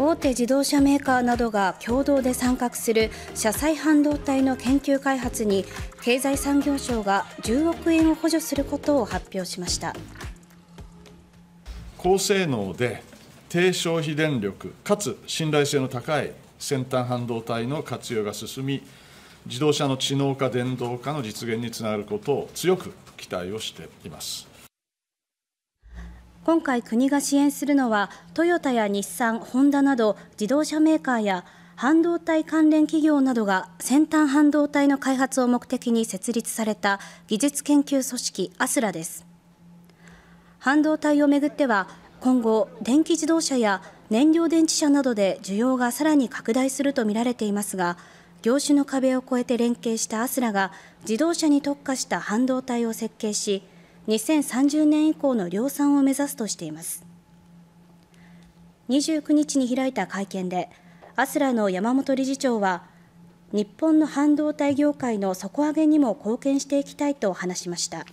大手自動車メーカーなどが共同で参画する車載半導体の研究開発に経済産業省が10億円を補助することを発表しました高性能で低消費電力かつ信頼性の高い先端半導体の活用が進み自動車の知能化電動化の実現につながることを強く期待をしています。今回国が支援するのはトヨタや日産、ホンダなど自動車メーカーや半導体関連企業などが先端半導体の開発を目的に設立された技術研究組織アスラです半導体をめぐっては今後電気自動車や燃料電池車などで需要がさらに拡大するとみられていますが業種の壁を越えて連携したアスラが自動車に特化した半導体を設計し2030年以降の量産を目指すとしています29日に開いた会見でアスラの山本理事長は日本の半導体業界の底上げにも貢献していきたいと話しました。